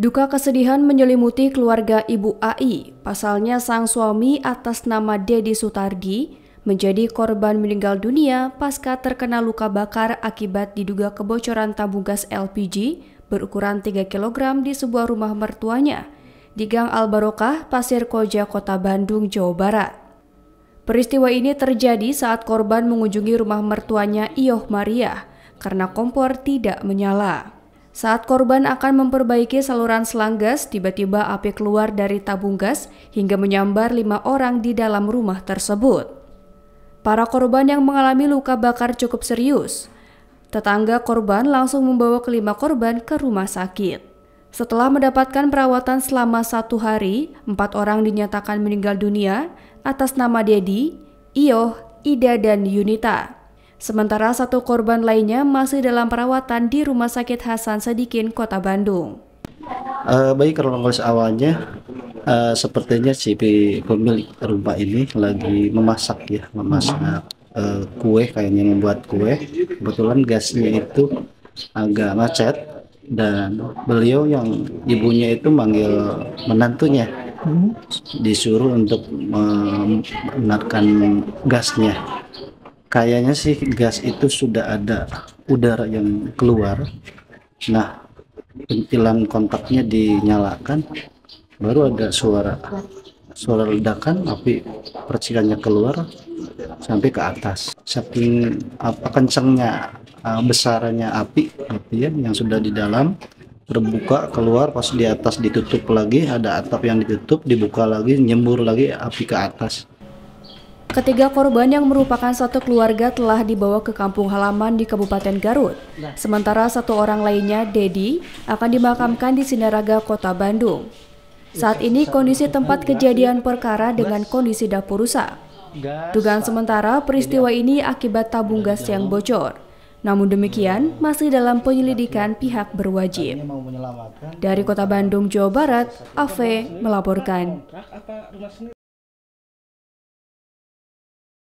Duka kesedihan menyelimuti keluarga Ibu AI, pasalnya sang suami atas nama Dedi Sutardi menjadi korban meninggal dunia pasca terkena luka bakar akibat diduga kebocoran tabung gas LPG berukuran 3 kg di sebuah rumah mertuanya di Gang Al-Barokah, Pasir Koja, Kota Bandung, Jawa Barat. Peristiwa ini terjadi saat korban mengunjungi rumah mertuanya Ioh Maria karena kompor tidak menyala. Saat korban akan memperbaiki saluran selang gas, tiba-tiba api keluar dari tabung gas hingga menyambar lima orang di dalam rumah tersebut. Para korban yang mengalami luka bakar cukup serius. Tetangga korban langsung membawa kelima korban ke rumah sakit. Setelah mendapatkan perawatan selama satu hari, empat orang dinyatakan meninggal dunia atas nama Dedi, Iyo, Ida, dan Yunita. Sementara satu korban lainnya masih dalam perawatan di Rumah Sakit Hasan Sadikin, Kota Bandung. Uh, baik kalau proses awalnya uh, sepertinya si pemilik rumah ini lagi memasak ya memasak uh, kue kayaknya membuat kue kebetulan gasnya itu agak macet dan beliau yang ibunya itu manggil menantunya hmm. disuruh untuk menggunakan gasnya kayaknya sih gas itu sudah ada udara yang keluar nah pentilan kontaknya dinyalakan baru ada suara suara ledakan api percikannya keluar sampai ke atas saking apa kencengnya, uh, eh, besarnya api gitu ya yang sudah di dalam terbuka keluar pas di atas ditutup lagi ada atap yang ditutup dibuka lagi nyembur lagi api ke atas Ketiga korban yang merupakan satu keluarga telah dibawa ke kampung halaman di Kabupaten Garut. Nah. Sementara satu orang lainnya, Dedi, akan dimakamkan di Sinaraga, Kota Bandung. Saat ini kondisi tempat ya. kejadian perkara dengan kondisi dapur rusak. Dugaan sementara peristiwa ini akibat tabung gas yang bocor. Namun demikian, iya. masih dalam penyelidikan pihak berwajib. Dari Kota Bandung, Jawa Barat, AV melaporkan.